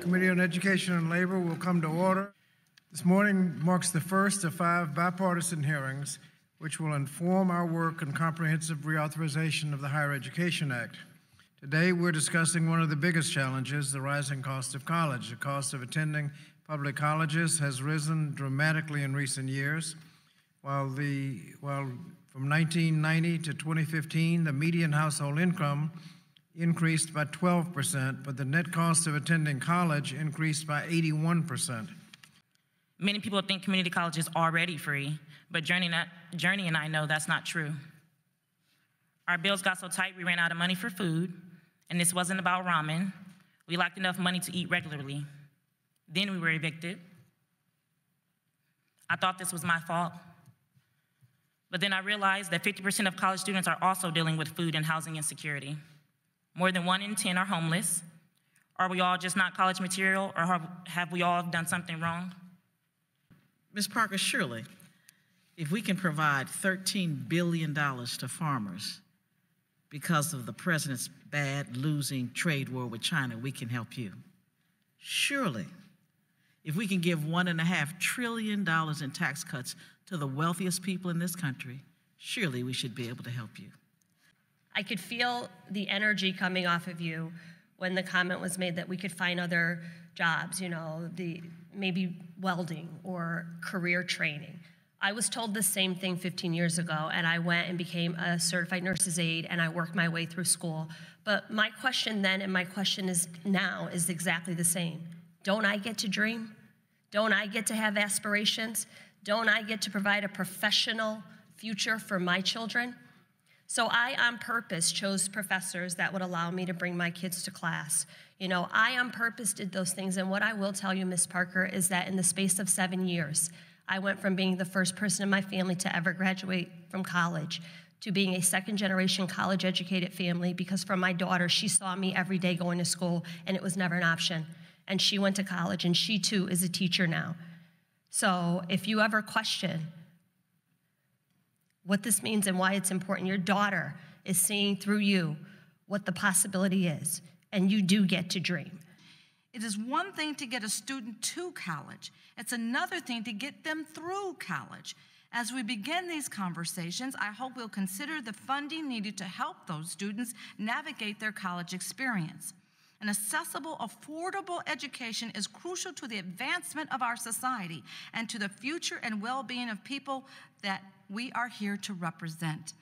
Committee on Education and Labor will come to order. This morning marks the first of five bipartisan hearings which will inform our work on comprehensive reauthorization of the Higher Education Act. Today we're discussing one of the biggest challenges, the rising cost of college. The cost of attending public colleges has risen dramatically in recent years. While, the, while from 1990 to 2015, the median household income increased by 12%, but the net cost of attending college increased by 81%. Many people think community college is already free, but Journey, not, Journey and I know that's not true. Our bills got so tight we ran out of money for food, and this wasn't about ramen. We lacked enough money to eat regularly. Then we were evicted. I thought this was my fault. But then I realized that 50% of college students are also dealing with food and housing insecurity. More than one in 10 are homeless. Are we all just not college material, or have we all done something wrong? Ms. Parker, surely, if we can provide $13 billion to farmers because of the president's bad losing trade war with China, we can help you. Surely, if we can give $1.5 trillion in tax cuts to the wealthiest people in this country, surely we should be able to help you. I could feel the energy coming off of you when the comment was made that we could find other jobs, you know, the maybe welding or career training. I was told the same thing 15 years ago, and I went and became a certified nurse's aide, and I worked my way through school. But my question then and my question is now is exactly the same. Don't I get to dream? Don't I get to have aspirations? Don't I get to provide a professional future for my children? So I, on purpose, chose professors that would allow me to bring my kids to class. You know, I, on purpose, did those things. And what I will tell you, Miss Parker, is that in the space of seven years, I went from being the first person in my family to ever graduate from college to being a second generation college educated family because from my daughter, she saw me every day going to school and it was never an option. And she went to college and she too is a teacher now. So if you ever question, what this means and why it's important. Your daughter is seeing through you what the possibility is, and you do get to dream. It is one thing to get a student to college, it's another thing to get them through college. As we begin these conversations, I hope we'll consider the funding needed to help those students navigate their college experience. An accessible, affordable education is crucial to the advancement of our society and to the future and well being of people that we are here to represent.